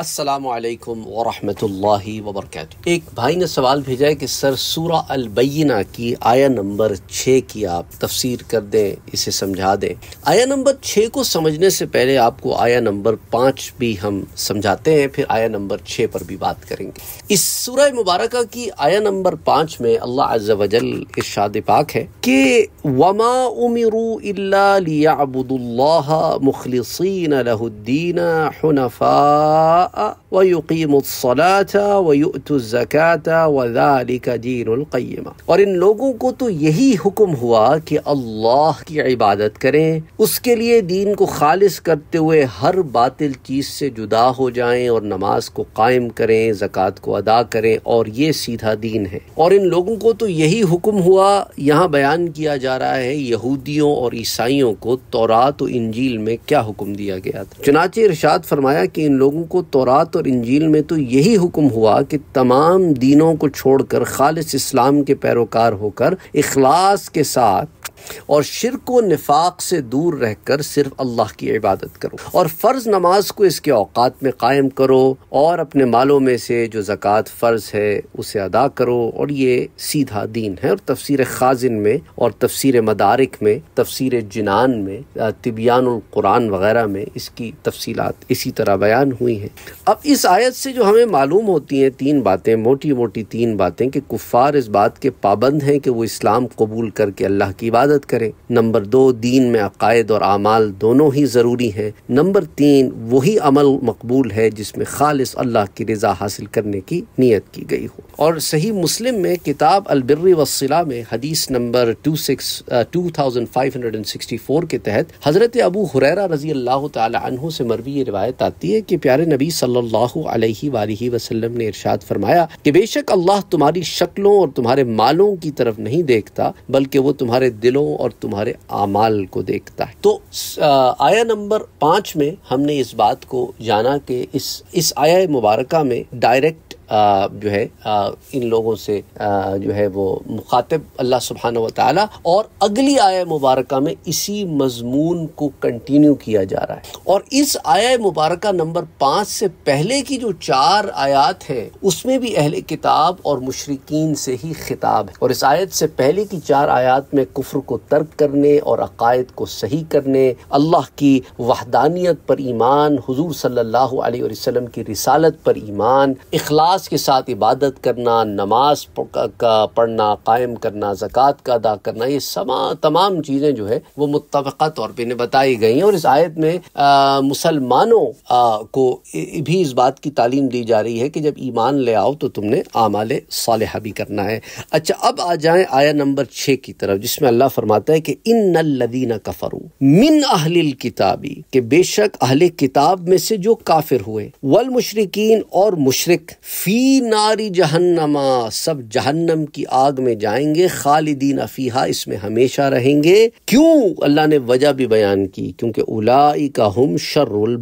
असलकम वरहमल वबरक एक भाई ने सवाल भेजा है कि सर सूरा अलबैना की आया नंबर छः की आप तफसीर कर दें इसे समझा दें आया नंबर छः को समझने से पहले आपको आया नंबर पाँच भी हम समझाते हैं फिर आया नंबर छः पर भी बात करेंगे इस सूरह मुबारक की आया नंबर पाँच में अल्लाह अज्जल इर्शाद पाक है कि वमा उमरू अबुदुल्ला मुखलसिन हनफा uh, uh. वयुकीम सलाता वयुतज़क़ाता वज़ालिक दीनकैमा और इन लोगों को तो यही हुक्म हुआ कि अल्लाह की इबादत करें उसके लिए दीन को खालिस करते हुए हर बातिल चीज़ से जुदा हो जाएं और नमाज को कायम करें ज़क़़त को अदा करें और ये सीधा दीन है और इन लोगों को तो यही हुक्म हुआ यहाँ बयान किया जा रहा है यहूदियों और ईसाइयों को तौरात और इंजील में क्या हुक्म दिया गया था चुनाचे इरशाद फरमाया कि इन लोगों को तौरात और और इंजील में तो यही हुक्म हुआ कि तमाम दीनों को छोड़कर खालिस इस्लाम के पैरोकार होकर इखलास के साथ और शिरक व नफाक से दूर रह कर सिर्फ अल्लाह की इबादत करो और फ़र्ज़ नमाज को इसके अवकात में कायम करो और अपने मालों में से जो ज़क़़त फ़र्ज़ है उसे अदा करो और ये सीधा दीन है और तफसर खाजिन में और तफसर मदारक में तफसर जिनान में कुरान वगैरह में इसकी तफसीत इसी तरह बयान हुई हैं अब इस आयत से जो हमें मालूम होती हैं तीन बातें मोटी मोटी तीन बातें कि कुफ़ार इस बात के पाबंद हैं कि वो इस्लाम कबूल करके अल्लाह की इबादत मदद करे नंबर दो दीन में अकायद और अमाल दोनों ही ज़रूरी हैं नंबर तीन वही अमल मकबूल है जिसमें खालिस अल्लाह की रज़ा हासिल करने की नीयत की गई हो और सही मुस्लिम में किताब अलबर वसिला में हदीस number two six two thousand five hundred and sixty four के तहत हज़रत अबू हुरैरा रजी अल्लाह तहों से मरवी ये रिवायत आती है कि प्यारे नबी सल्लल्लाहु अलैहि वसल्लम ने इरशाद फरमाया कि बेशक अल्लाह तुम्हारी शक्लों और तुम्हारे मालों की तरफ नहीं देखता बल्कि वो तुम्हारे दिल दिलों और तुम्हारे आमाल को देखता है तो आया नंबर पांच में हमने इस बात को जाना कि इस इस आया मुबारका में डायरेक्ट जो है इन लोगों से जो है वो मुखातब अल्लाह सुबहान व और अगली आय मुबारक में इसी मजमून को कंटिन्यू किया जा रहा है और इस आय मुबारक नंबर पाँच से पहले की जो चार आयात है उसमें भी अहल किताब और मशरकिन से ही खिताब है और इस आयत से पहले की चार आयात में कुफ्र को तर्क करने और अकायद को सही करने अल्लाह की वहदानियत पर ईमान हजूर सल्ला वसलम की रिसालत पर ईमान अखलास इखलास के साथ इबादत करना नमाज का पढ़ना कायम करना ज़क़़त का अदा करना ये समा तमाम चीज़ें जो है वो मुतफ़ा तौर पर इन्हें बताई गई हैं और इस आयत में मुसलमानों को भी इस बात की तालीम दी जा रही है कि जब ईमान ले आओ तो तुमने आमाल साल भी करना है अच्छा अब आ जाए आया नंबर छः की तरफ जिसमें अल्लाह फरमाता है कि इन लदीना कफरू मिन अहल किताबी के बेशक अहल किताब में से जो काफिर हुए वल मुशरकिन और मुशरक फ़ी नारी जहन्नमा सब जहन्नम की आग में जाएंगे खालिदीन अफ़ीहा इसमें हमेशा रहेंगे क्यों अल्लाह ने वजह भी बयान की क्योंकि उलाई का हम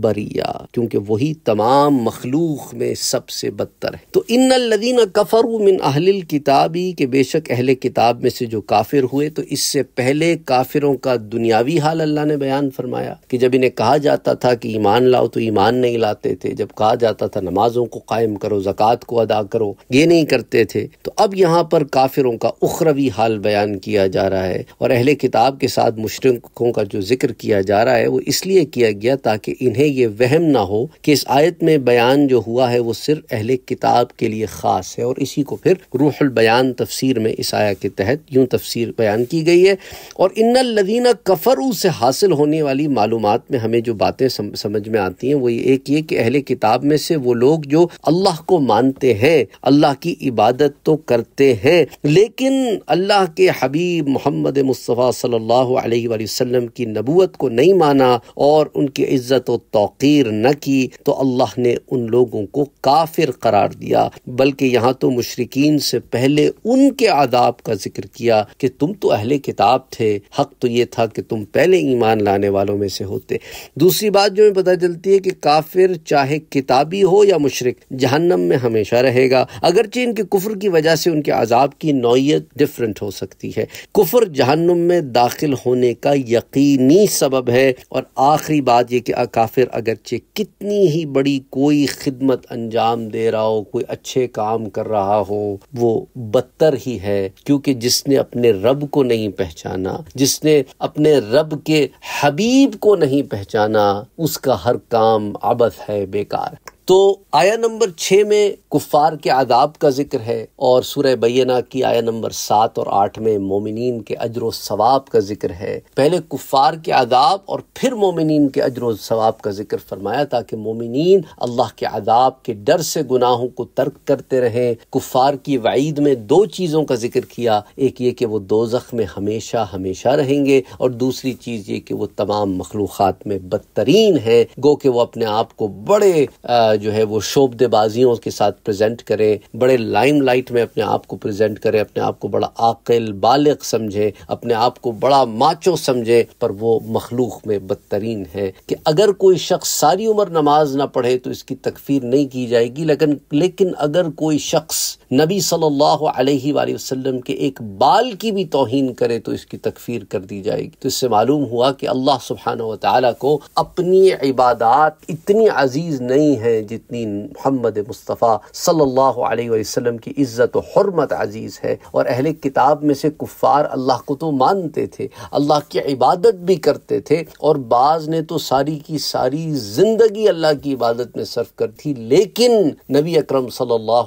बरिया क्योंकि वही तमाम मखलूक में सबसे बदतर है तो इन लदीन कफर मिन अहलिल किताबी के बेशक अहल किताब में से जो काफिर हुए तो इससे पहले काफिरों का दुनियावी हाल अल्लाह ने बयान फरमाया कि जब इन्हें कहा जाता था कि ईमान लाओ तो ईमान नहीं लाते थे जब कहा जाता था नमाजों को कायम करो जक़ात जकवात को अदा करो ये नहीं करते थे तो अब यहाँ पर काफिरों का उखरवी हाल बयान किया जा रहा है और अहल किताब के साथ मुशरकों का जो जिक्र किया जा रहा है वो इसलिए किया गया ताकि इन्हें ये वहम ना हो कि इस आयत में बयान जो हुआ है वो सिर्फ अहल किताब के लिए ख़ास है और इसी को फिर रूहल बयान तफसीर में इस आया के तहत यूं तफसीर बयान की गई है और इन लदीना कफरू से हासिल होने वाली मालूम में हमें जो बातें समझ में आती हैं वो ये एक ये कि अहल किताब में से वो लोग जो अल्लाह को मान मानते हैं अल्लाह की इबादत तो करते हैं लेकिन अल्लाह के हबीब मोहम्मद मुस्तफ़ा सल्लल्लाहु अलैहि वसल्लम की नबूत को नहीं माना और उनकी इज्जत व तौकीर न की तो अल्लाह ने उन लोगों को काफिर करार दिया बल्कि यहाँ तो मुशरकिन से पहले उनके आदाब का जिक्र किया कि तुम तो अहले किताब थे हक तो ये था कि तुम पहले ईमान लाने वालों में से होते दूसरी बात जो हमें पता चलती है कि काफिर चाहे किताबी हो या मुशरक जहन्नम में हम हमेशा रहेगा अगरचे इनके कुफर की वजह से उनके अजाब की नौीयत डिफरेंट हो सकती है कुफर जहनुम में दाखिल होने का यकीनी सबब है और आखिरी बात यह कि काफिर अगरचे कितनी ही बड़ी कोई खिदमत अंजाम दे रहा हो कोई अच्छे काम कर रहा हो वो बदतर ही है क्योंकि जिसने अपने रब को नहीं पहचाना जिसने अपने रब के हबीब को नहीं पहचाना उसका हर काम अबस है बेकार तो आया नंबर छः में कुफार के आदाब का जिक्र है और सूर्य बैना की आया नंबर सात और आठ में मोमिन के अजर सवाब का जिक्र है पहले कुफार के आदाब और फिर मोमिन के अजर सवाब का जिक्र फरमाया ताकि मोमिन अल्लाह के आदाब के डर से गुनाहों को तर्क करते रहें कुफार की वईद में दो चीज़ों का जिक्र किया एक ये कि वो दो में हमेशा हमेशा रहेंगे और दूसरी चीज़ ये कि वो तमाम मखलूक़ात में बदतरीन है गो कि वो अपने आप को बड़े जो है वो शोबेबाजियों के साथ प्रेजेंट करें बड़े लाइम लाइट में अपने आप को प्रेजेंट करें अपने आप को बड़ा आकिल बालक समझें अपने आप को बड़ा माचो समझें पर वो मखलूक में बदतरीन है कि अगर कोई शख्स सारी उम्र नमाज ना पढ़े तो इसकी तकफीर नहीं की जाएगी लेकिन लेकिन अगर कोई शख्स नबी सल्लल्लाहु अलैहि वसल्लम के एक बाल की भी तोहन करे तो इसकी तकफीर कर दी जाएगी तो इससे मालूम हुआ कि अल्लाह सुबहान को अपनी इबादत इतनी अजीज नहीं है हैं जितनी मोहम्मद मुस्तफ़ा सल्लल्लाहु अलैहि वसल्लम की इज़्ज़त हरमत अजीज़ है और अहल किताब में से कुफ़ार अल्लाह को तो मानते थे अल्लाह की इबादत भी करते थे और बाज़ ने तो सारी की सारी ज़िंदगी अल्लाह की इबादत में सर्फ कर दी लेकिन नबी अक्रम सल्ला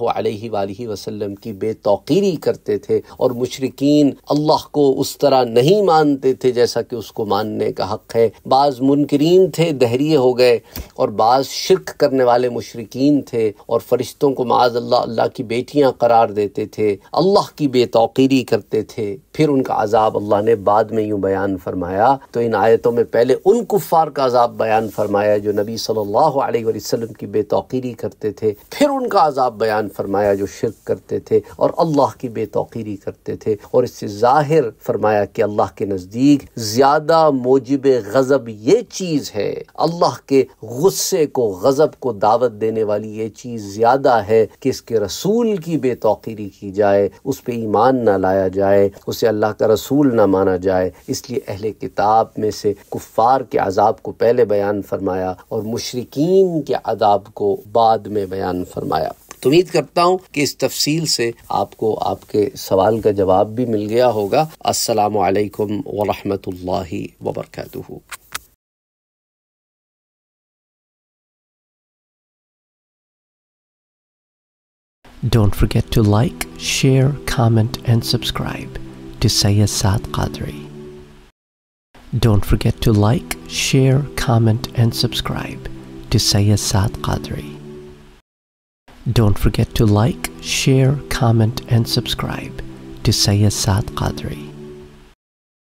वसलम की बेतौकीरी करते थे और मुशरकिन अल्लाह को उस तरह नहीं मानते थे जैसा कि उसको मानने का हक़ है बाज़ मुनकरीन थे दहरिए हो गए और बाज़ शिरक करने वाले वाले मुशरकिन थे और फरिश्तों को माज अल्लाह अल्लाह की बेटियां करार देते थे अल्लाह की बेतौकीरी करते थे फिर उनका अजाब अल्लाह ने बाद में यूं बयान फरमाया तो इन आयतों में पहले उन कुफ़ार का अजाब बयान फरमाया जो नबी सल्लल्लाहु अलैहि वसल्लम की बेतौकीरी करते थे फिर उनका अजाब बयान फरमाया जो शिरक करते थे और अल्लाह की बेतौकीरी करते थे और इससे ज़ाहिर फरमाया कि अल्लाह के नज़दीक ज़्यादा मोजिब गज़ब ये चीज़ है अल्लाह के गुस्से को गज़ब को दावत देने वाली ये चीज़ ज़्यादा है कि इसके रसूल की बेतौकीरी की जाए उस पर ईमान ना लाया जाए उसे उसे अल्लाह का रसूल ना माना जाए इसलिए अहले किताब में से कुफ़ार के अजाब को पहले बयान फरमाया और मशरकिन के अदाब को बाद में बयान फरमाया तो उम्मीद करता हूँ कि इस तफसील से आपको आपके सवाल का जवाब भी मिल गया होगा असलकम वरहमल वबरकू Don't forget to like, share, comment, and subscribe. to Sayyasat Qadri. Don't forget to like, share, comment and subscribe to Sayyasat Qadri. Don't forget to like, share, comment and subscribe to Sayyasat Qadri.